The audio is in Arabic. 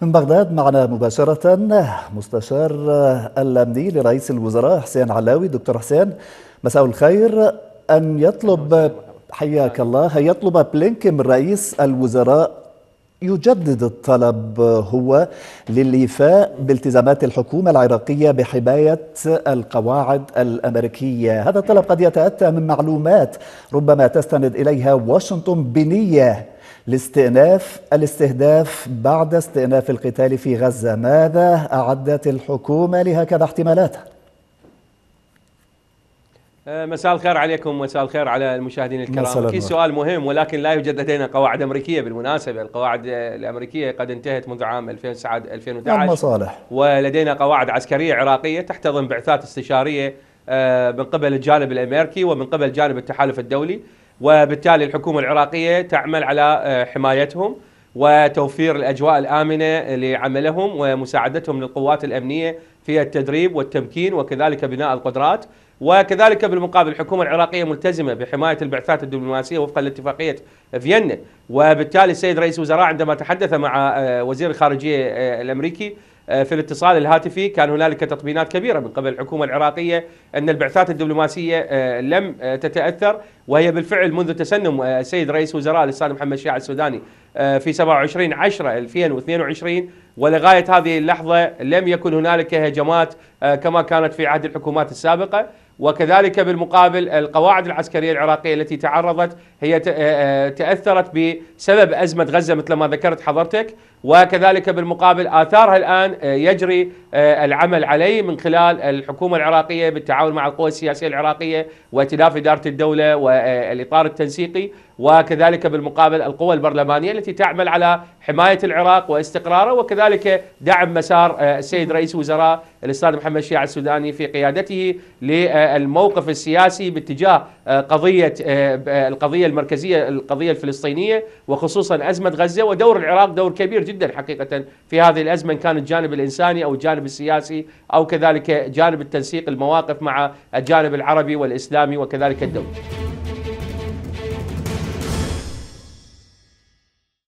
من بغداد معنا مباشرة مستشار الأمني لرئيس الوزراء حسين علاوي دكتور حسين مساء الخير أن يطلب حياك الله أن يطلب من رئيس الوزراء يجدد الطلب هو للإيفاء بالتزامات الحكومة العراقية بحماية القواعد الأمريكية هذا الطلب قد يتأتى من معلومات ربما تستند إليها واشنطن بنية لاستئناف الاستهداف بعد استئناف القتال في غزة ماذا أعدت الحكومة لهكذا احتمالاتها؟ آه، مساء الخير عليكم مساء الخير على المشاهدين الكرام أكيد سؤال مهم ولكن لا يوجد لدينا قواعد أمريكية بالمناسبة القواعد الأمريكية قد انتهت منذ عام 2009-2011 ولدينا قواعد عسكرية عراقية تحتضن بعثات استشارية آه، من قبل الجانب الأمريكي ومن قبل جانب التحالف الدولي وبالتالي الحكومة العراقية تعمل على آه، حمايتهم وتوفير الأجواء الآمنة لعملهم ومساعدتهم للقوات الأمنية في التدريب والتمكين وكذلك بناء القدرات وكذلك بالمقابل الحكومة العراقية ملتزمة بحماية البعثات الدبلوماسية وفقا لاتفاقية فيينا وبالتالي السيد رئيس الوزراء عندما تحدث مع آه، وزير الخارجية آه، الأمريكي آه، في الاتصال الهاتفي كان هنالك تطمينات كبيرة من قبل الحكومة العراقية أن البعثات الدبلوماسية لم تتأثر وهي بالفعل منذ تسنم السيد رئيس الوزراء الأستاذ محمد شياع السوداني آه، في 27 10 2022 ولغايه هذه اللحظه لم يكن هنالك هجمات آه، كما كانت في عهد الحكومات السابقه وكذلك بالمقابل القواعد العسكريه العراقيه التي تعرضت هي آه، تاثرت بسبب ازمه غزه مثل ما ذكرت حضرتك وكذلك بالمقابل اثارها الان يجري العمل عليه من خلال الحكومه العراقيه بالتعاون مع القوى السياسيه العراقيه وائتلاف اداره الدوله والاطار التنسيقي وكذلك بالمقابل القوى البرلمانية التي تعمل على حماية العراق واستقراره وكذلك دعم مسار آه، السيد رئيس وزراء الأستاذ محمد الشيع السوداني في قيادته للموقف السياسي باتجاه آه، قضية آه، القضية المركزية القضية الفلسطينية وخصوصا أزمة غزة ودور العراق دور كبير جدا حقيقة في هذه الأزمة ان كان الجانب الإنساني أو الجانب السياسي أو كذلك جانب التنسيق المواقف مع الجانب العربي والإسلامي وكذلك الدولي